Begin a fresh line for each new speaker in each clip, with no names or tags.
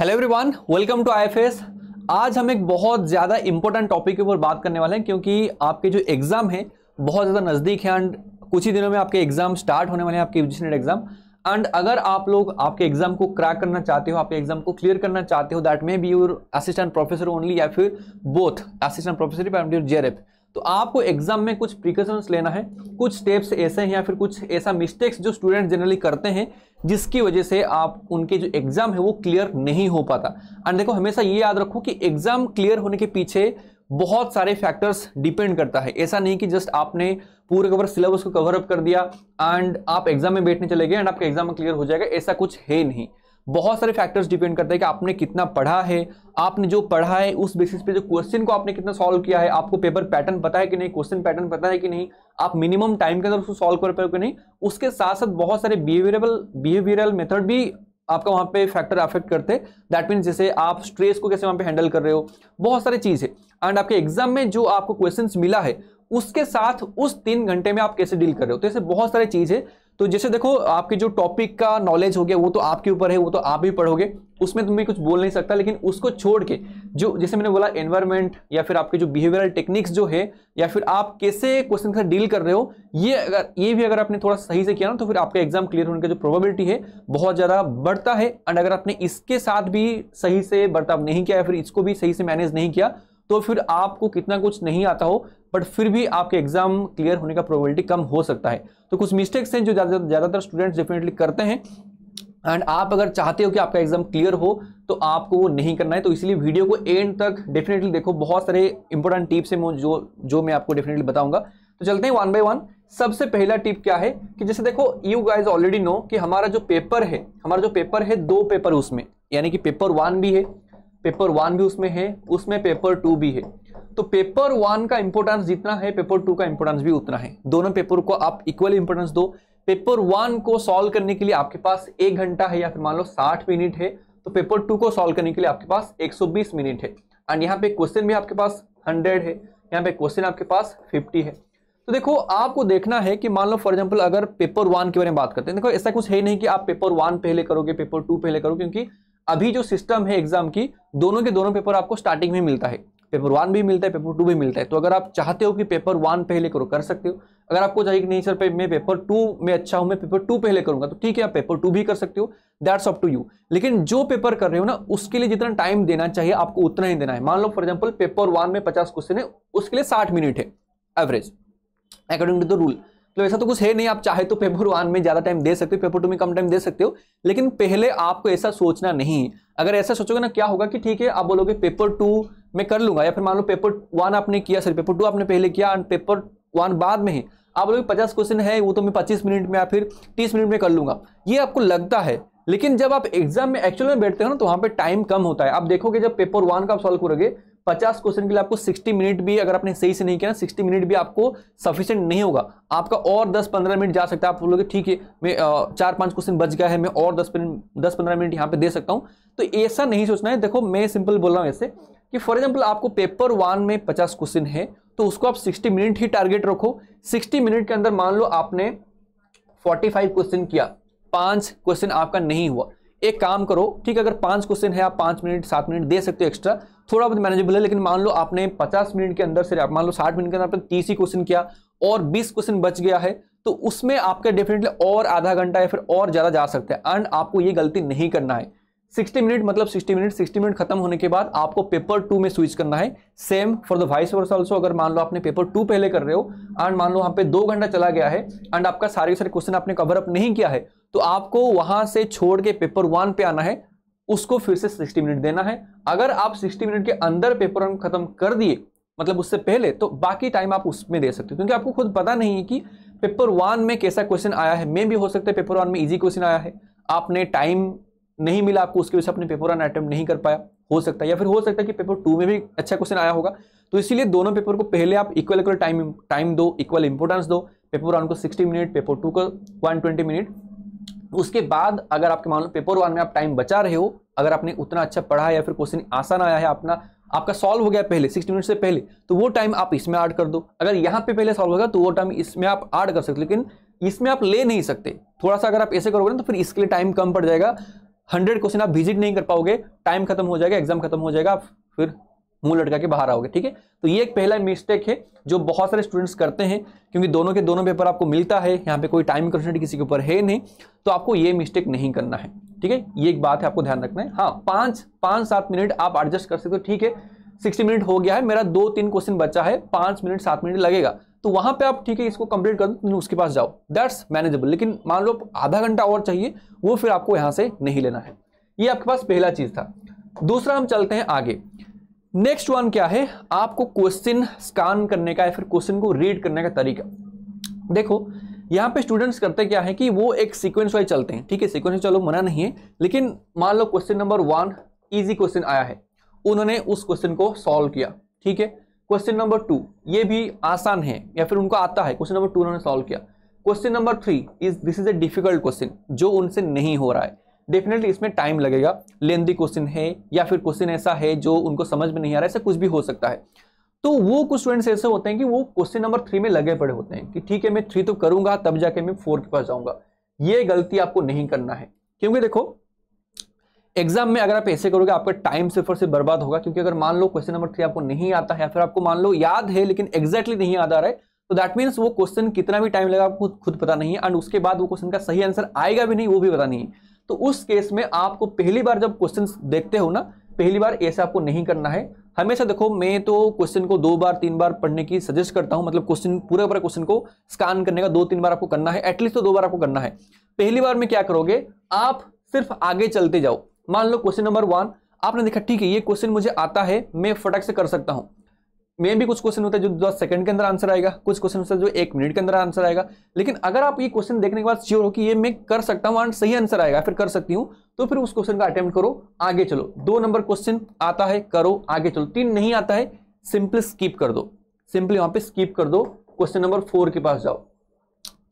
hello everyone welcome to I आज हम एक बहुत ज़्यादा इंपॉर्टेंट टॉपिक के ऊपर बात करने वाले हैं क्योंकि आपके जो एग्ज़ाम है बहुत ज़्यादा नज़दीक है एंड कुछ ही दिनों में आपके एग्ज़ाम स्टार्ट होने वाले हैं आपके यूजी एग्ज़ाम एंड अगर आप लोग आपके एग्जाम को क्रैक करना चाहते हो आपके एग्जाम को क्लियर करना चाहते हो that may be your assistant professor only या फिर बोथ असिस्टेंट प्रोफेसर या फिर तो आपको एग्जाम में कुछ प्रिकॉशंस लेना है कुछ स्टेप्स ऐसे हैं या फिर कुछ ऐसा मिस्टेक्स जो स्टूडेंट जनरली करते हैं जिसकी वजह से आप उनके जो एग्ज़ाम है वो क्लियर नहीं हो पाता एंड देखो हमेशा ये याद रखो कि एग्ज़ाम क्लियर होने के पीछे बहुत सारे फैक्टर्स डिपेंड करता है ऐसा नहीं कि जस्ट आपने पूरे कवर सिलेबस को कवर अप कर दिया एंड आप एग्जाम में बैठने चले गए एंड आपका एग्जाम क्लियर हो जाएगा ऐसा कुछ है नहीं बहुत सारे फैक्टर्स डिपेंड करते हैं कि आपने कितना पढ़ा है आपने जो पढ़ा है उस बेसिस पे जो क्वेश्चन को आपने कितना सॉल्व किया है आपको पेपर पैटर्न पता है कि नहीं क्वेश्चन पैटर्न पता है कि नहीं आप मिनिमम टाइम के अंदर उसको सॉल्व कर पाए कि नहीं उसके साथ साथ बहुत सारे बिहेवियरबल बिहेवियरल मेथड भी आपका वहाँ पे फैक्टर अफेक्ट करते हैं दैट मीन्स जैसे आप स्ट्रेस को कैसे वहाँ पे हैंडल कर रहे हो बहुत सारी चीज़ है एंड आपके एग्जाम में जो आपको क्वेश्चन मिला है उसके साथ उस तीन घंटे में आप कैसे डील कर रहे हो तो ऐसे बहुत सारी चीज़ है तो जैसे देखो आपके जो टॉपिक का नॉलेज हो गया वो तो आपके ऊपर है वो तो आप भी पढ़ोगे उसमें तुम्हें कुछ बोल नहीं सकता लेकिन उसको छोड़ के जो जैसे मैंने बोला एनवायरमेंट या फिर आपके जो बिहेवियरल टेक्निक्स जो है या फिर आप कैसे क्वेश्चन से डील कर रहे हो ये अगर ये भी अगर आपने थोड़ा सही से किया ना तो फिर आपका एग्जाम क्लियर होने का जो प्रोबेबिलिटी है बहुत ज़्यादा बढ़ता है एंड अगर आपने इसके साथ भी सही से बर्ताव नहीं किया या फिर इसको भी सही से मैनेज नहीं किया तो फिर आपको कितना कुछ नहीं आता हो बट फिर भी आपके एग्जाम क्लियर होने का प्रोबेबिलिटी कम हो सकता है तो कुछ मिस्टेक्स हैं जो ज़्यादातर स्टूडेंट्स डेफिनेटली करते हैं एंड आप अगर चाहते हो कि आपका एग्जाम क्लियर हो तो आपको वो नहीं करना है तो इसलिए वीडियो को एंड तक डेफिनेटली देखो बहुत सारे इंपॉर्टेंट टिप्स हैं जो जो मैं आपको डेफिनेटली बताऊंगा तो चलते हैं वन बाय वन सबसे पहला टिप क्या है कि जैसे देखो यू गाइज ऑलरेडी नो कि हमारा जो पेपर है हमारा जो पेपर है दो पेपर उसमें यानी कि पेपर वन भी है पेपर वन भी उसमें है उसमें पेपर टू भी है तो पेपर वन का इंपोर्टेंस जितना है पेपर टू का इंपोर्टेंस भी उतना है दोनों पेपर को आप इक्वल इंपोर्टेंस दो पेपर वन को सॉल्व करने के लिए आपके पास एक घंटा है या फिर मान लो साठ मिनट है तो पेपर टू को सॉल्व करने के लिए आपके पास एक मिनट है एंड यहाँ पे क्वेश्चन भी आपके पास हंड्रेड है यहाँ पे क्वेश्चन आपके पास फिफ्टी है तो देखो आपको देखना है कि मान लो फॉर एग्जाम्पल अगर पेपर वन के बारे में बात करते हैं देखो ऐसा कुछ है नहीं कि आप पेपर वन पहले करोगे पेपर टू पहले करोगे क्योंकि अभी जो सिस्टम है एग्जाम की दोनों के दोनों पेपर आपको स्टार्टिंग में मिलता है पेपर वन भी मिलता है पेपर टू भी मिलता है तो अगर आप चाहते हो कि पेपर वन पहले करो कर सकते हो अगर आपको चाहिए नहीं सर मैं पेपर टू में अच्छा हूं मैं पेपर टू पहले करूंगा तो ठीक है आप पेपर टू भी कर सकते हो दैट्स अप टू यू लेकिन जो पेपर कर रहे हो ना उसके लिए जितना टाइम देना चाहिए आपको उतना ही देना है मान लो फॉर एग्जाम्पल पेपर वन में पचास क्वेश्चन है उसके लिए साठ मिनट है average according to the rule तो ऐसा तो कुछ है नहीं आप चाहे तो पेपर वन में ज़्यादा टाइम दे सकते हो पेपर टू में कम टाइम दे सकते हो लेकिन पहले आपको ऐसा सोचना नहीं अगर ऐसा सोचोगे ना क्या होगा कि ठीक है आप बोलोगे पेपर टू में कर लूंगा या फिर मान लो पेपर वन आपने किया सर पेपर टू आपने पहले किया पेपर वन बाद में ही आप बोलोगे पचास क्वेश्चन है वो तो मैं पच्चीस मिनट में या फिर तीस मिनट में कर लूंगा ये आपको लगता है लेकिन जब आप एग्जाम में एक्चुअल में बैठते हो ना तो वहां पर टाइम कम होता है आप देखोगे जब पेपर वन का आप सॉल्व करोगे पचास क्वेश्चन के लिए आपको सिक्सटी मिनट भी अगर आपने सही से नहीं किया ना सिक्सटी मिनट भी आपको सफिशियंट नहीं होगा आपका और दस पंद्रह मिनट जा सकता है आप बोलोगे ठीक है मैं चार पांच क्वेश्चन बच गया है मैं और 10 दस पंद्रह मिनट यहाँ पे दे सकता हूँ तो ऐसा नहीं सोचना है देखो मैं सिंपल बोल रहा हूँ ऐसे कि फॉर एग्जाम्पल आपको पेपर वन में पचास क्वेश्चन है तो उसको आप सिक्सटी मिनट ही टारगेट रखो सिक्सटी मिनट के अंदर मान लो आपने फोर्टी फाइव क्वेश्चन किया पांच क्वेश्चन आपका नहीं हुआ एक काम करो ठीक है अगर पांच क्वेश्चन है आप पांच मिनट सात मिनट दे सकते हो एक्स्ट्रा थोड़ा बहुत मैनेजेबल है लेकिन मान लो आपने 50 मिनट के अंदर से मान लो 60 मिनट के अंदर आपने 30 ही क्वेश्चन किया और 20 क्वेश्चन बच गया है तो उसमें आपका डेफिनेटली और आधा घंटा या फिर और ज़्यादा जा सकता है एंड आपको ये गलती नहीं करना है 60 मिनट मतलब 60 मिनट 60 मिनट खत्म होने के बाद आपको पेपर टू में स्विच करना है same for the vice versa also अगर मान लो आपने पेपर टू पहले कर रहे हो एंड मान लो वहाँ पे दो घंटा चला गया है एंड आपका सारे सारे क्वेश्चन आपने कवर अप नहीं किया है तो आपको वहाँ से छोड़ के पेपर वन पे आना है उसको फिर से 60 मिनट देना है अगर आप 60 मिनट के अंदर पेपर वन खत्म कर दिए मतलब उससे पहले तो बाकी टाइम आप उसमें दे सकते हो क्योंकि आपको खुद पता नहीं है कि पेपर वन में कैसा क्वेश्चन आया है मे भी हो सकता है पेपर वन में इजी क्वेश्चन आया है आपने टाइम नहीं मिला आपको उसके वजह से अपने पेपर वन अटैम्प्ट नहीं कर पाया हो सकता है या फिर हो सकता है कि पेपर टू में भी अच्छा क्वेश्चन आया होगा तो इसीलिए दोनों पेपर को पहले आप इक्वल इक्वल टाइम टाइम दो इक्वल इंपोर्टेंस दो पेपर वन को सिक्सटी मिनट पेपर टू को वन मिनट उसके बाद अगर आपके मान लो पेपर वन में आप टाइम बचा रहे हो अगर आपने उतना अच्छा पढ़ा है या फिर क्वेश्चन आसान आया है अपना आपका सॉल्व हो गया पहले सिक्सटी मिनट से पहले तो वो टाइम आप इसमें ऐड कर दो अगर यहाँ पे पहले सॉल्व होगा तो वो टाइम इसमें आप ऐड कर सकते लेकिन इसमें आप ले नहीं सकते थोड़ा सा अगर आप ऐसे करोगे ना तो फिर इसके लिए टाइम कम पड़ जाएगा हंड्रेड क्वेश्चन आप विजिट नहीं कर पाओगे टाइम खत्म हो जाएगा एग्जाम खत्म हो जाएगा फिर मुंह लटका के बाहर आओगे ठीक है तो ये एक पहला मिस्टेक है जो बहुत सारे स्टूडेंट्स करते हैं क्योंकि दोनों के दोनों पेपर आपको मिलता है यहाँ पे कोई टाइम कंसेंट किसी के ऊपर है नहीं तो आपको ये मिस्टेक नहीं करना है ठीक है ये एक बात है आपको ध्यान रखना है हाँ पाँच पाँच सात मिनट आप एडजस्ट कर सकते हो ठीक है सिक्सटी मिनट हो गया है मेरा दो तीन क्वेश्चन बचा है पाँच मिनट सात मिनट लगेगा तो वहाँ पे आप ठीक है इसको कंप्लीट कर दो उसके पास जाओ दैट्स मैनेजेबल लेकिन मान लो आधा घंटा और चाहिए वो फिर आपको यहाँ से नहीं लेना है ये आपके पास पहला चीज़ था दूसरा हम चलते हैं आगे नेक्स्ट वन क्या है आपको क्वेश्चन स्कान करने का या फिर क्वेश्चन को रीड करने का तरीका देखो यहाँ पे स्टूडेंट्स करते क्या है कि वो एक सीक्वेंस वाइज चलते हैं ठीक है सीक्वेंस चलो मना नहीं है लेकिन मान लो question number one easy question आया है उन्होंने उस क्वेश्चन को सॉल्व किया ठीक है क्वेश्चन नंबर टू ये भी आसान है या फिर उनको आता है क्वेश्चन नंबर टू उन्होंने सॉल्व किया question number three is this is a difficult question जो उनसे नहीं हो रहा है डेफिनेटली इसमें टाइम लगेगा लेंदी क्वेश्चन है या फिर क्वेश्चन ऐसा है जो उनको समझ में नहीं आ रहा है ऐसा कुछ भी हो सकता है तो वो कुछ स्टूडेंट्स ऐसे होते हैं कि वो क्वेश्चन नंबर थ्री में लगे पड़े होते हैं कि ठीक है मैं थ्री तो करूंगा तब जाके मैं फोर के पास जाऊंगा ये गलती आपको नहीं करना है क्योंकि देखो एग्जाम में अगर आप ऐसे करोगे आपका टाइम सिर्फ और सिर्फ बर्बाद होगा क्योंकि अगर मान लो क्वेश्चन नंबर थ्री आपको नहीं आता है या फिर आपको मान लो याद है लेकिन एग्जैक्टली नहीं याद आ रहा है तो दैट मीन्स वो क्वेश्चन कितना भी टाइम लगा आपको खुद पता नहीं है एंड उसके बाद वो क्वेश्चन का सही आंसर आएगा भी नहीं वो भी पता नहीं है तो उस केस में आपको पहली बार जब क्वेश्चन देखते हो ना पहली बार ऐसा आपको नहीं करना है हमेशा देखो मैं तो क्वेश्चन को दो बार तीन बार पढ़ने की सजेस्ट करता हूं मतलब क्वेश्चन पूरा पूरा क्वेश्चन को स्कैन करने का दो तीन बार आपको करना है एटलीस्ट तो दो बार आपको करना है पहली बार में क्या करोगे आप सिर्फ आगे चलते जाओ मान लो क्वेश्चन नंबर वन आपने देखा ठीक है ये क्वेश्चन मुझे आता है मैं फटक से कर सकता हूं में भी कुछ क्वेश्चन होता है जो दस सेकंड के अंदर आंसर आएगा कुछ क्वेश्चन होता है जो एक मिनट के अंदर आंसर आएगा लेकिन अगर आप ये क्वेश्चन देखने के बाद श्योर हो कि ये मैं कर सकता हूँ सही आंसर आएगा फिर कर सकती हूँ तो फिर उस क्वेश्चन का अटेम्प्ट करो आगे चलो दो नंबर क्वेश्चन आता है करो आगे चलो तीन नहीं आता है सिंपली स्कीप कर दो सिंपली वहां पर स्कीप कर दो क्वेश्चन नंबर फोर के पास जाओ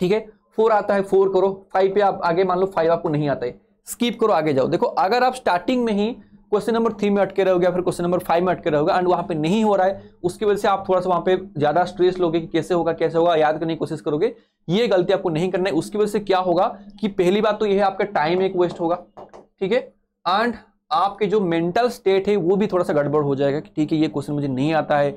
ठीक है फोर आता है फोर करो फाइव पे आप आगे मान लो फाइव आपको नहीं आता है स्कीप करो आगे जाओ देखो अगर आप स्टार्टिंग में ही क्वेश्चन नंबर थ्री में अटके रहोगे या फिर क्वेश्चन नंबर फाइव में अटके रहोगे एंड वहाँ पे नहीं हो रहा है उसकी वजह से आप थोड़ा सा वहाँ पे ज़्यादा स्ट्रेस लोगे कि कैसे होगा कैसे होगा याद करने की कोशिश करोगे ये गलती आपको नहीं करना है उसकी वजह से क्या होगा कि पहली बात तो यह है आपका टाइम एक वेस्ट होगा ठीक है एंड आपके जो मेंटल स्टेट है वो भी थोड़ा सा गड़बड़ हो जाएगा कि ठीक है ये क्वेश्चन मुझे नहीं आता है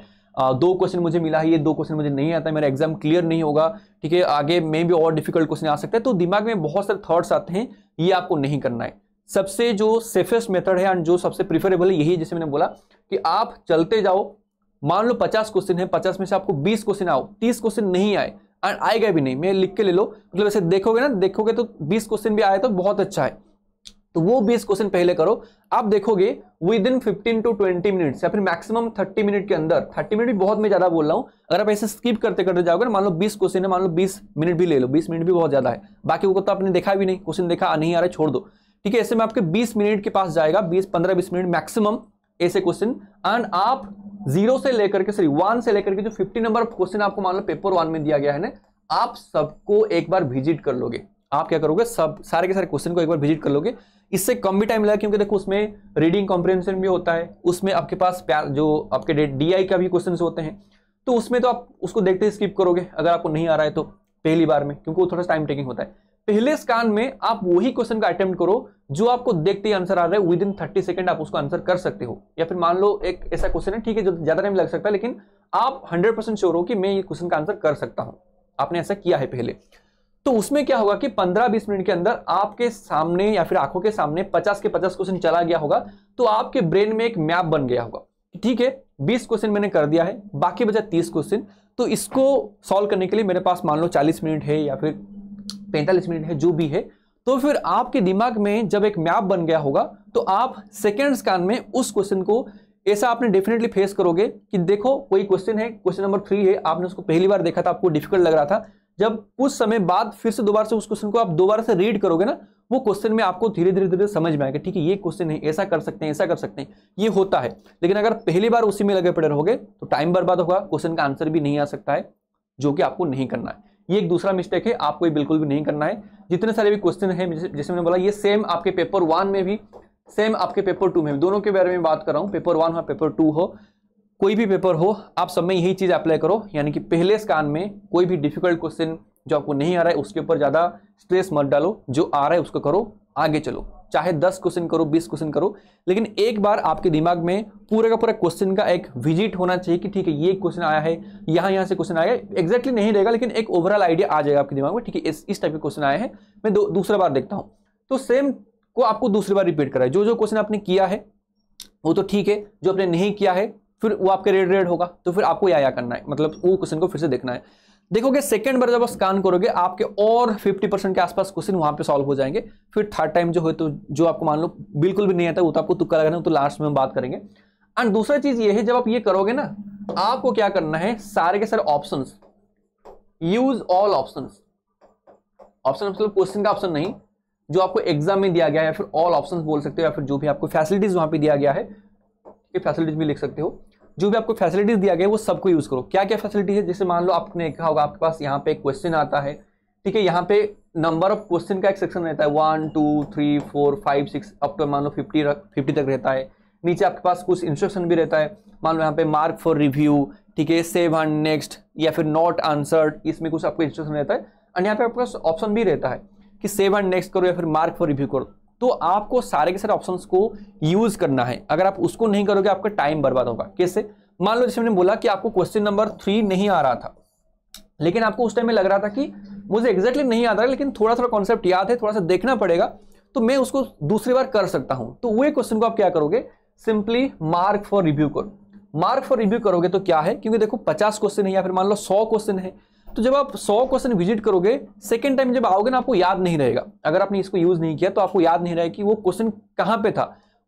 दो क्वेश्चन मुझे मिला है ये दो क्वेश्चन मुझे नहीं आता है मेरा एग्जाम क्लियर नहीं होगा ठीक है आगे में भी और डिफिकल्ट क्वेश्चन आ सकता है तो दिमाग में बहुत सारे थॉट्स आते हैं ये आपको नहीं करना है सबसे जो सेफेस्ट मेथड है एंड जो सबसे प्रिफरेबल है यही जैसे मैंने बोला कि आप चलते जाओ मान लो पचास क्वेश्चन है पचास में से आपको बीस क्वेश्चन आओ तीस क्वेश्चन नहीं आए एंड आएगा भी नहीं मैं लिख के ले लो मतलब ऐसे देखोगे ना देखोगे तो बीस क्वेश्चन भी आए तो बहुत अच्छा है तो वो बीस क्वेश्चन पहले करो आप देखोगे within fifteen to twenty minutes या फिर मैक्सिमम थर्टी मिनट के अंदर थर्टी मिनट भी बहुत मैं ज्यादा बोल रहा हूँ अगर आप ऐसे स्किप करते करते जाओगे ना मान लो बीस क्वेश्चन है मान लो बीस मिनट भी ले लो बीस मिनट भी बहुत ज्यादा है बाकी वो तो आपने देखा भी नहीं क्वेश्चन देखा नहीं आ रहा छोड़ दो ठीक है ऐसे में आपके 20 मिनट के पास जाएगा 20 15 20 मिनट मैक्सिमम ऐसे क्वेश्चन एंड आप जीरो से लेकर के सॉरी वन से लेकर के जो 50 नंबर ऑफ क्वेश्चन आपको मान लो पेपर वन में दिया गया है ना आप सबको एक बार विजिट कर लोगे आप क्या करोगे सब सारे के सारे क्वेश्चन को एक बार विजिट कर लोगे इससे कम भी टाइम लगा क्योंकि देखो उसमें रीडिंग कॉम्प्रिहेंशन भी होता है उसमें आपके पास जो आपके डी का भी क्वेश्चन होते हैं तो उसमें तो आप उसको देखते ही स्किप करोगे अगर आपको नहीं आ रहा है तो पहली बार में क्योंकि वो थोड़ा सा टाइम टेकिंग होता है पहले स्कैन में आप वही क्वेश्चन का अटेम्प्ट करो जो आपको देखते ही आंसर आ रहा है विद इन थर्टी सेकेंड आप उसको आंसर कर सकते हो या फिर मान लो एक ऐसा क्वेश्चन है ठीक है जो ज्यादा टाइम लग सकता है लेकिन आप हंड्रेड परसेंट श्योर हो कि मैं ये क्वेश्चन का आंसर कर सकता हूं आपने ऐसा किया है पहले तो उसमें क्या होगा कि 15-20 मिनट के अंदर आपके सामने या फिर आंखों के सामने 50 के 50 क्वेश्चन चला गया होगा तो आपके ब्रेन में एक मैप बन गया होगा ठीक है 20 क्वेश्चन मैंने कर दिया है बाकी बचा 30 क्वेश्चन तो इसको सॉल्व करने के लिए मेरे पास मान लो 40 मिनट है या फिर पैंतालीस मिनट है जो भी है तो फिर आपके दिमाग में जब एक मैप बन गया होगा तो आप सेकेंड स्कैन में उस क्वेश्चन को ऐसा आपने डेफिनेटली फेस करोगे कि देखो कोई क्वेश्चन है क्वेश्चन नंबर थ्री है आपने उसको पहली बार देखा था आपको डिफिकल्ट लग रहा था जब कुछ समय बाद फिर से दोबारा से उस क्वेश्चन को आप दोबारा से रीड करोगे ना वो क्वेश्चन में आपको धीरे धीरे धीरे समझ में आएगा ठीक है ये क्वेश्चन है ऐसा कर सकते हैं ऐसा कर सकते हैं ये होता है लेकिन अगर पहली बार उसी में लगे पड़े रहोगे तो टाइम बर्बाद होगा क्वेश्चन का आंसर भी नहीं आ सकता है जो कि आपको नहीं करना है ये एक दूसरा मिस्टेक है आपको ये बिल्कुल भी नहीं करना है जितने सारे भी क्वेश्चन है जैसे मैंने बोला ये सेम आपके पेपर वन में भी सेम आपके पेपर टू में भी दोनों के बारे में बात कर रहा हूँ पेपर वन हो पेपर टू हो कोई भी पेपर हो आप सब में यही चीज़ अप्लाई करो यानी कि पहले स्कान में कोई भी डिफिकल्ट क्वेश्चन जो आपको नहीं आ रहा है उसके ऊपर ज़्यादा स्ट्रेस मत डालो जो आ रहा है उसको करो आगे चलो चाहे दस क्वेश्चन करो बीस क्वेश्चन करो लेकिन एक बार आपके दिमाग में पूरे का पूरा क्वेश्चन का एक विजिट होना चाहिए कि ठीक है ये क्वेश्चन आया है यहाँ यहाँ से क्वेश्चन आया है एग्जैक्टली नहीं रहेगा लेकिन एक ओवरऑल आइडिया आ जाएगा आपके दिमाग में ठीक है इस टाइप के क्वेश्चन आए हैं मैं दो, दूसरा बार देखता हूँ तो सेम को आपको दूसरी बार रिपीट करा है जो जो क्वेश्चन आपने किया है वो तो ठीक है जो आपने नहीं किया है फिर वो आपके रेड रेड होगा तो फिर आपको या या करना है मतलब वो क्वेश्चन को फिर से देखना है देखोगे सेकंड बार जब स्कैन करोगे आपके और 50 परसेंट के आसपास क्वेश्चन वहां पे सॉल्व हो जाएंगे फिर थर्ड टाइम जो है तो जो आपको मान लो बिल्कुल भी नहीं आता वो तो आपको तुक्का लगाना तो लास्ट में हम बात करेंगे एंड दूसरा चीज ये है जब आप ये करोगे ना आपको क्या करना है सारे के सारे option use all option option मतलब क्वेश्चन का ऑप्शन नहीं जो आपको एग्जाम में दिया गया है या फिर ऑल ऑप्शन बोल सकते हो या फिर जो भी आपको फैसिलिटीज वहां पर दिया गया है फैसिलिटीज भी लिख सकते हो जो भी आपको फैसिलिटीज दिया गया है वो सबको यूज करो क्या क्या फैसिलिटी है जैसे मान लो आपने कहा होगा आपके पास यहाँ पे एक क्वेश्चन आता है ठीक है यहाँ पे नंबर ऑफ क्वेश्चन का एक सेक्शन रहता है one two three four five six up to मान लो फिफ्टी फिफ्टी तक रहता है नीचे आपके पास कुछ इंस्ट्रक्शन भी रहता है मान लो यहाँ पे मार्क फॉर रिव्यू ठीक है सेव एंड नेक्स्ट या फिर नॉट आंसर्ड इसमें कुछ आपको इंस्ट्रक्शन रहता है एंड यहाँ पे आपके पास ऑप्शन भी रहता है कि सेव एंड नेक्स्ट करो या फिर मार्क फॉर रिव्यू करो तो आपको सारे के सारे ऑप्शन को यूज करना है अगर आप उसको नहीं करोगे आपका टाइम बर्बाद होगा कैसे मान लो जैसे मैंने बोला कि आपको क्वेश्चन नंबर थ्री नहीं आ रहा था लेकिन आपको उस टाइम में लग रहा था कि मुझे एग्जैक्टली नहीं आता लेकिन थोड़ा थोड़ा कॉन्सेप्ट याद है थोड़ा सा देखना पड़ेगा तो मैं उसको दूसरी बार कर सकता हूं तो वे क्वेश्चन को आप क्या करोगे सिंपली मार्क फॉर रिव्यू करो मार्क फॉर रिव्यू करोगे तो क्या है क्योंकि देखो 50 क्वेश्चन है या फिर मान लो 100 क्वेश्चन है तो जब आप 100 क्वेश्चन विजिट करोगे सेकेंड टाइम जब आओगे ना आपको याद नहीं रहेगा अगर आपने इसको यूज नहीं किया तो आपको याद नहीं रहेगा कि वो क्वेश्चन कहाँ पे था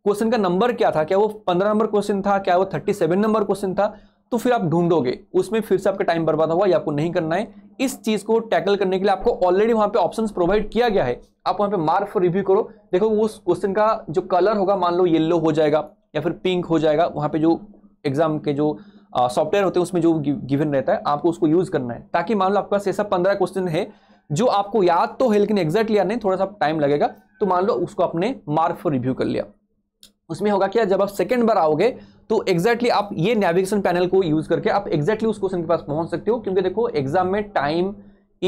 क्वेश्चन का नंबर क्या था क्या वो पंद्रह नंबर क्वेश्चन था क्या वो थर्टी सेवन नंबर क्वेश्चन था तो फिर आप ढूंढोगे उसमें फिर से आपका टाइम बर्बाद होगा या आपको नहीं करना है इस चीज को टैकल करने के लिए आपको ऑलरेडी वहां पे ऑप्शंस प्रोवाइड किया गया है आप वहां पे मार्क फॉर रिव्यू करो देखो उस क्वेश्चन का जो कलर होगा मान लो येलो हो जाएगा या फिर पिंक हो जाएगा वहां पे जो एग्जाम के जो सॉफ्टवेयर होते हैं उसमें जो गिवन रहता है आपको उसको यूज करना है ताकि मान लो आपके पास ऐसा पंद्रह क्वेश्चन है जो आपको याद तो है लेकिन एग्जैक्टली याद नहीं थोड़ा सा टाइम लगेगा तो मान लो उसको आपने मार्क फॉर रिव्यू कर लिया उसमें होगा क्या जब आप सेकेंड बार आओगे तो एग्जैक्टली आप ये नेविगेशन पैनल को यूज करके आप एग्जैक्टली उस क्वेश्चन के पास पहुंच सकते हो क्योंकि देखो एग्जाम में time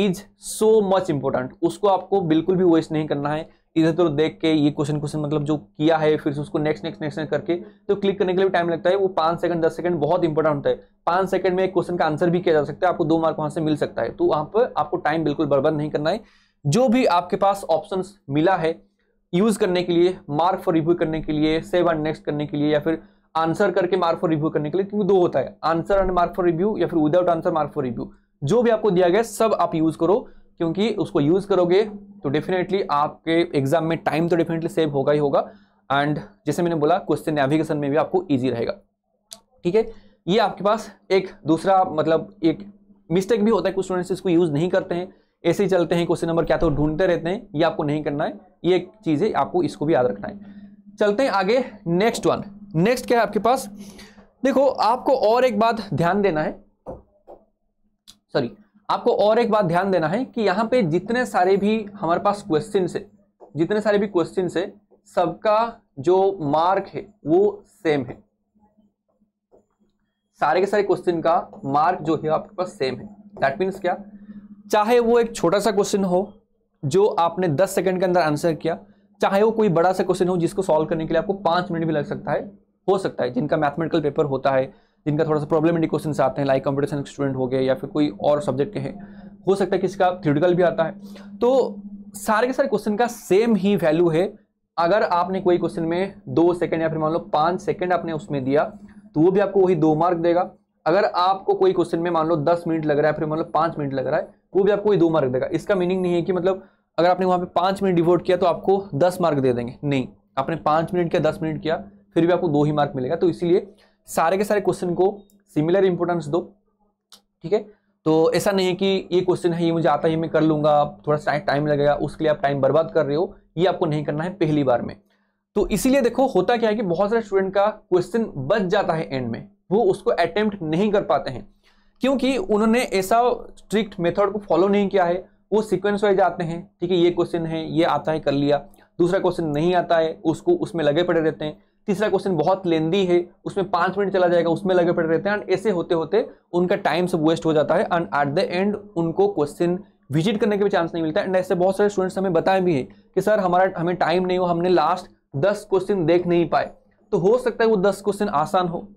is so much important उसको आपको बिल्कुल भी वेस्ट नहीं करना है इधर उधर देख के ये क्वेश्चन क्वेश्चन मतलब जो किया है फिर उसको नेक्स्ट नेक्स्ट नेक्स्ट करके तो क्लिक करने के लिए टाइम लगता है वो पांच सेकंड दस सेकंड बहुत इंपॉर्टेंट होता है पांच सेकंड में एक क्वेश्चन का आंसर भी किया जा सकता है आपको दो मार्क वहां से मिल सकता है तो वहां पर आपको टाइम बिल्कुल बर्बाद नहीं करना है जो भी आपके पास ऑप्शन मिला है यूज करने के लिए मार्क फॉर रिव्यू करने के लिए सेव एंड नेक्स्ट करने के लिए या फिर आंसर करके मार्क फॉर रिव्यू करने के लिए क्योंकि दो होता है answer and mark for review या फिर without answer mark for review जो भी आपको दिया गया सब आप यूज करो क्योंकि उसको यूज़ करोगे तो डेफिनेटली आपके एग्जाम में टाइम तो डेफिनेटली सेव होगा ही होगा एंड जैसे मैंने बोला क्वेश्चन नेविगेशन में भी आपको ईजी रहेगा ठीक है ये आपके पास एक दूसरा मतलब एक मिस्टेक भी होता है कुछ स्टूडेंट्स इसको यूज़ नहीं करते हैं ऐसे ही चलते हैं क्वेश्चन नंबर क्या तो ढूंढते रहते हैं ये आपको नहीं करना है ये एक चीज़ है आपको इसको भी याद रखना है चलते हैं आगे नेक्स्ट वन नेक्स्ट क्या है आपके पास देखो आपको और एक बात ध्यान देना है सॉरी आपको और एक बात ध्यान देना है कि यहाँ पे जितने सारे भी हमारे पास क्वेश्चन है जितने सारे भी क्वेश्चन है सबका जो मार्क है वो सेम है सारे के सारे क्वेश्चन का मार्क जो है आपके पास सेम है दैट मीन्स क्या चाहे वो एक छोटा सा क्वेश्चन हो जो आपने 10 सेकंड के अंदर आंसर किया चाहे वो कोई बड़ा सा क्वेश्चन हो जिसको सॉल्व करने के लिए आपको पांच मिनट भी लग सकता है हो सकता है जिनका मैथमेटिकल पेपर होता है जिनका थोड़ा सा प्रॉब्लम क्वेश्चन आते हैं लाइक कंप्यूटर स्टूडेंट हो गए या फिर कोई और सब्जेक्ट के हैं हो सकता है कि इसका थियोटिकल भी आता है तो सारे के सारे क्वेश्चन का सेम ही वैल्यू है अगर आपने कोई क्वेश्चन में दो सेकंड या फिर मान लो पाँच सेकंड आपने उसमें दिया तो वो भी आपको वही दो मार्क देगा अगर आपको कोई क्वेश्चन में मान लो दस मिनट लग रहा है फिर मान लो पाँच मिनट लग रहा है वो भी आपको वही दो मार्क देगा इसका मीनिंग नहीं है कि मतलब अगर आपने वहाँ पर पाँच मिनट डिवोट किया तो आपको दस मार्क दे देंगे नहीं आपने पाँच मिनट किया दस मिनट किया फिर भी आपको दो ही मार्क मिलेगा तो इसीलिए सारे के सारे क्वेश्चन को सिमिलर इंपोर्टेंस दो ठीक है तो ऐसा नहीं कि ये क्वेश्चन है ये मुझे आता है मैं कर लूंगा थोड़ा सा टाइम लगेगा उसके लिए आप टाइम बर्बाद कर रहे हो ये आपको नहीं करना है पहली बार में तो इसीलिए देखो होता क्या है कि बहुत सारे स्टूडेंट का क्वेश्चन बच जाता है एंड में वो उसको अटेम्प्ट नहीं कर पाते हैं क्योंकि उन्होंने ऐसा स्ट्रिक्ट मेथड को फॉलो नहीं किया है वो सिक्वेंस वाइज आते हैं ठीक है ये क्वेश्चन है ये आता है कर लिया दूसरा क्वेश्चन नहीं आता है उसको उसमें लगे पड़े रहते हैं तीसरा क्वेश्चन बहुत लेंदी है उसमें पांच मिनट चला जाएगा उसमें लगे पड़े रहते हैं एंड ऐसे होते होते उनका टाइम सब वेस्ट हो जाता है एंड एट द एंड उनको क्वेश्चन विजिट करने के भी चांस नहीं मिलता एंड ऐसे बहुत सारे स्टूडेंट्स हमें बताए भी हैं कि सर हमारा हमें टाइम नहीं हो हमने लास्ट दस क्वेश्चन देख नहीं पाए तो हो सकता है वो दस क्वेश्चन आसान हो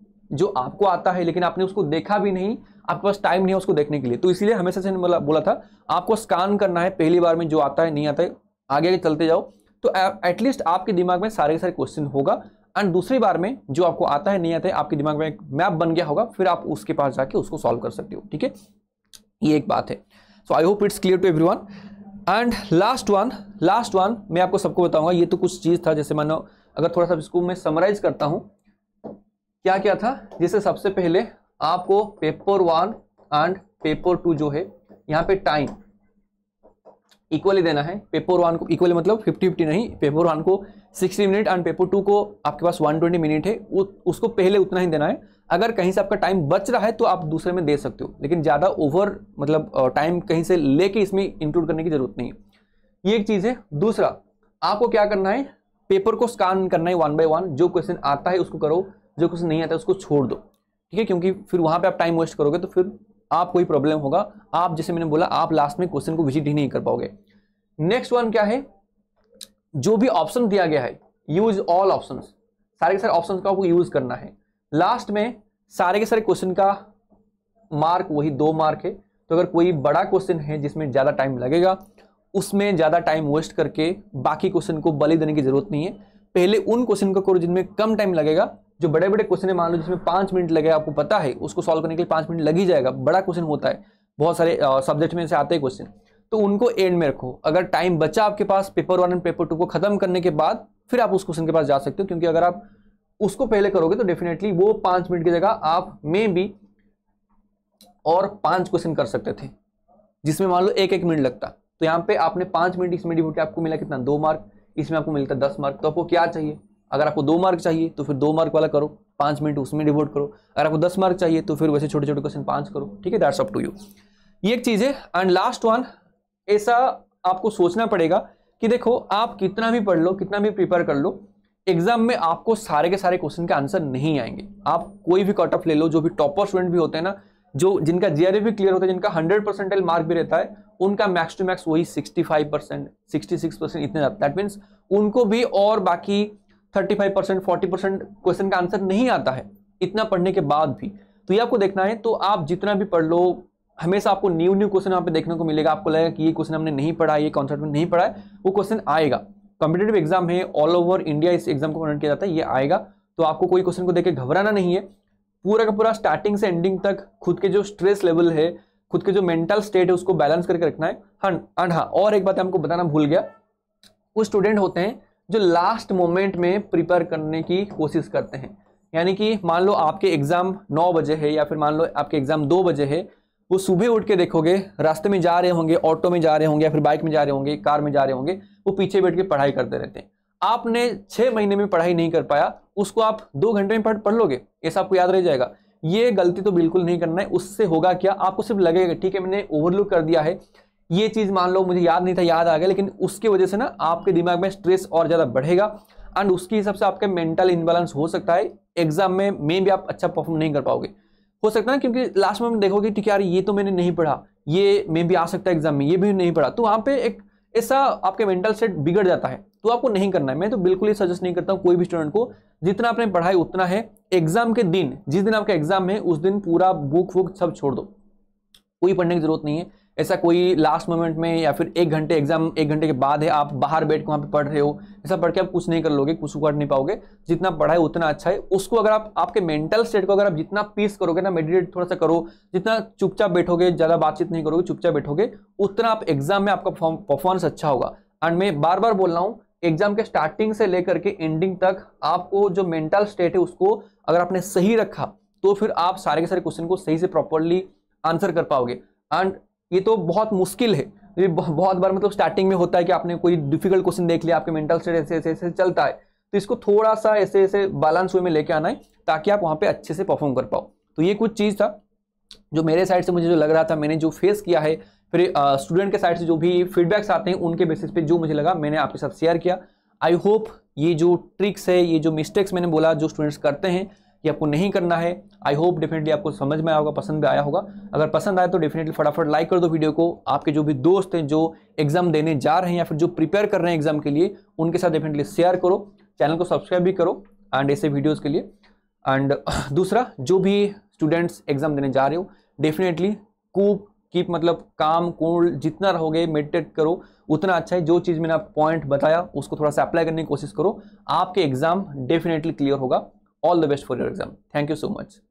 जो आपको आता है लेकिन आपने उसको देखा भी नहीं आपके पास टाइम नहीं है उसको देखने के लिए तो इसीलिए हमेशा से बोला बोला था आपको स्कान करना है पहली बार में जो आता है नहीं आता है आगे आगे चलते जाओ तो एटलीस्ट आपके दिमाग में सारे के सारे क्वेश्चन होगा एंड दूसरी बार में जो आपको आता है नहीं आता है आपके दिमाग में एक मैप बन गया होगा फिर आप उसके पास जाके उसको सॉल्व कर सकते हो ठीक है ये एक बात है so I hope it's clear to everyone and last one last one मैं आपको सबको बताऊंगा ये तो कुछ चीज़ था जैसे मानो अगर थोड़ा सा इसको मैं समराइज करता हूँ क्या क्या था जैसे सबसे पहले आपको paper one and paper two जो है यहाँ पे टाइम इक्वली देना है पेपर वन को इक्वली मतलब फिफ्टी फिफ्टी नहीं पेपर वन को sixty minute and paper two को आपके पास वन ट्वेंटी मिनट है उ, उसको पहले उतना ही देना है अगर कहीं से आपका टाइम बच रहा है तो आप दूसरे में दे सकते हो लेकिन ज़्यादा ओवर मतलब टाइम कहीं से लेके इसमें इंक्लूड करने की ज़रूरत नहीं है ये एक चीज़ है दूसरा आपको क्या करना है पेपर को स्कान करना है वन बाय वन जो क्वेश्चन आता है उसको करो जो क्वेश्चन नहीं आता है उसको छोड़ दो ठीक है क्योंकि फिर वहाँ पर आप टाइम वेस्ट करोगे तो फिर आप कोई प्रॉब्लम होगा आप जैसे मैंने बोला आप लास्ट में क्वेश्चन को विजिट ही नहीं कर पाओगे नेक्स्ट वन क्या है जो भी ऑप्शन दिया गया है यूज ऑल ऑप्शन सारे के सारे ऑप्शन का आपको यूज करना है लास्ट में सारे के सारे क्वेश्चन का मार्क वही दो मार्क है तो अगर कोई बड़ा क्वेश्चन है जिसमें ज़्यादा टाइम लगेगा उसमें ज़्यादा टाइम वेस्ट करके बाकी क्वेश्चन को बलि देने की जरूरत नहीं है पहले उन क्वेश्चन को करो जिनमें कम टाइम लगेगा जो बड़े बड़े क्वेश्चन है मान लो जिसमें पाँच मिनट लगे आपको पता है उसको सॉल्व करने के लिए पाँच मिनट लग ही जाएगा बड़ा क्वेश्चन होता है बहुत सारे सब्जेक्ट में से आते हैं क्वेश्चन तो उनको एंड में रखो अगर टाइम बचा आपके पास paper one and paper two को खत्म करने के बाद फिर आप उस क्वेश्चन के पास जा सकते हो क्योंकि अगर आप उसको पहले करोगे तो डेफिनेटली वो पाँच मिनट की जगह आप मे भी और पाँच क्वेश्चन कर सकते थे जिसमें मान लो एक एक मिनट लगता तो यहाँ पे आपने पाँच मिनट इसमें डिवोट आपको मिला कितना दो मार्क इसमें आपको मिलता दस मार्क तो आपको क्या चाहिए अगर आपको दो मार्क चाहिए तो फिर दो मार्क वाला करो पाँच मिनट उसमें डिवोट करो अगर आपको दस मार्क चाहिए तो फिर वैसे छोटे छोटे क्वेश्चन पाँच करो ठीक है दैट्स अप टू यू ये एक चीज़ है एंड लास्ट वन ऐसा आपको सोचना पड़ेगा कि देखो आप कितना भी पढ़ लो कितना भी प्रिपेयर कर लो एग्जाम में आपको सारे के सारे क्वेश्चन के आंसर नहीं आएंगे आप कोई भी कट ऑफ ले लो जो भी टॉपर स्टूडेंट भी होते हैं ना जो जिनका जीआरए भी क्लियर होता है जिनका हंड्रेड परसेंटेज मार्क भी रहता है उनका मैक्स टू मैक्स वही sixty five percent sixty six percent इतने दैट मीन्स उनको भी और बाकी thirty five percent forty percent question का आंसर नहीं आता है इतना पढ़ने के बाद भी तो ये आपको देखना है तो आप जितना भी पढ़ लो हमेशा आपको न्यू न्यू क्वेश्चन यहाँ पे देखने को मिलेगा आपको लगेगा कि ये क्वेश्चन हमने नहीं पढ़ा ये कॉन्सेप्ट में नहीं पढ़ा है वो क्वेश्चन आएगा कॉम्पिटेटिव एग्जाम है ऑल ओवर इंडिया इस एग्जाम को कंडक्ट किया जाता है ये आएगा तो आपको कोई क्वेश्चन को देखकर घबराना नहीं है पूरा का पूरा स्टार्टिंग से एंडिंग तक खुद के जो स्ट्रेस लेवल है खुद के जो मेंटल स्टेट है उसको बैलेंस करके रखना है हाँ एंड हाँ और एक बात हमको बताना भूल गया कुछ स्टूडेंट होते हैं जो लास्ट मोमेंट में प्रिपेयर करने की कोशिश करते हैं यानी कि मान लो आपके एग्ज़ाम नौ बजे है या फिर मान लो आपके एग्ज़ाम दो बजे है वो सुबह उठ के देखोगे रास्ते में जा रहे होंगे ऑटो में जा रहे होंगे या फिर बाइक में जा रहे होंगे कार में जा रहे होंगे वो पीछे बैठ के पढ़ाई करते रहते हैं आपने छः महीने में पढ़ाई नहीं कर पाया उसको आप दो घंटे में पढ़ पढ़ लोगे ऐसा आपको याद रह जाएगा ये गलती तो बिल्कुल नहीं करना है उससे होगा क्या आपको सिर्फ लगेगा ठीक है मैंने ओवरलुक कर दिया है ये चीज़ मान लो मुझे याद नहीं था याद आ गया लेकिन उसकी वजह से ना आपके दिमाग में स्ट्रेस और ज़्यादा बढ़ेगा एंड उसके हिसाब से आपके मेंटल इनबैलेंस हो सकता है एग्जाम में मे भी आप अच्छा परफॉर्म नहीं कर पाओगे हो सकता है ना क्योंकि लास्ट में हम देखोगे ठीक यार ये तो मैंने नहीं पढ़ा ये मे भी आ सकता है एग्जाम में ये भी नहीं पढ़ा तो वहाँ पे एक ऐसा आपके मेंटल सेट बिगड़ जाता है तो आपको नहीं करना है मैं तो बिल्कुल ही सजेस्ट नहीं करता हूँ कोई भी स्टूडेंट को जितना आपने पढ़ाई उतना है एग्जाम के दिन जिस दिन आपका एग्जाम है उस दिन पूरा बुक वुक सब छोड़ दो कोई पढ़ने की जरूरत नहीं है ऐसा कोई लास्ट मोमेंट में या फिर एक घंटे एग्जाम एक घंटे के बाद है आप बाहर बैठ के वहाँ पे पढ़ रहे हो ऐसा पढ़ के आप कुछ नहीं कर लोगे कुछ कर नहीं पाओगे जितना पढ़ा है उतना अच्छा है उसको अगर आप आपके मेंटल स्टेट को अगर आप जितना पीस करोगे ना मेडिटेट थोड़ा सा करो जितना चुपचाप बैठोगे ज़्यादा बातचीत नहीं करोगे चुपचाप बैठोगे उतना आप एग्जाम में आपका परफॉर्मेंस अच्छा होगा एंड मैं बार बार बोल रहा हूँ एग्जाम के स्टार्टिंग से लेकर के एंडिंग तक आपको जो मेंटल स्टेट है उसको अगर आपने सही रखा तो फिर आप सारे के सारे क्वेश्चन को सही से प्रॉपरली आंसर कर पाओगे एंड ये तो बहुत मुश्किल है ये बहुत बार मतलब स्टार्टिंग में होता है कि आपने कोई डिफिकल्ट क्वेश्चन देख लिया आपके मेंटल स्टेट ऐसे ऐसे ऐसे चलता है तो इसको थोड़ा सा ऐसे ऐसे बैलेंस वे में लेके आना है ताकि आप वहाँ पर अच्छे से परफॉर्म कर पाओ तो ये कुछ चीज़ था जो मेरे साइड से मुझे जो लग रहा था मैंने जो फेस किया है फिर स्टूडेंट के साइड से जो भी फीडबैक्स आते हैं उनके बेसिस पे जो मुझे लगा मैंने आपके साथ शेयर किया आई होप ये जो ट्रिक्स है ये जो मिस्टेक्स मैंने बोला जो स्टूडेंट्स करते हैं ये आपको नहीं करना है आई होप डेफिनेटली आपको समझ में आया होगा पसंद भी आया होगा अगर पसंद आए तो डेफिनेटली फटाफट लाइक कर दो वीडियो को आपके जो भी दोस्त हैं जो एग्जाम देने जा रहे हैं या फिर जो प्रिपेयर कर रहे हैं एग्जाम के लिए उनके साथ डेफिनेटली शेयर करो चैनल को सब्सक्राइब भी करो एंड ऐसे वीडियोज़ के लिए एंड दूसरा जो भी स्टूडेंट्स एग्जाम देने जा रहे हो डेफिनेटली कूप कीप मतलब काम कूल जितना रहोगे मेडिटेट करो उतना अच्छा है जो चीज़ मैंने आप पॉइंट बताया उसको थोड़ा सा अप्लाई करने की कोशिश करो आपके एग्जाम डेफिनेटली क्लियर होगा all the best for your exam thank you so much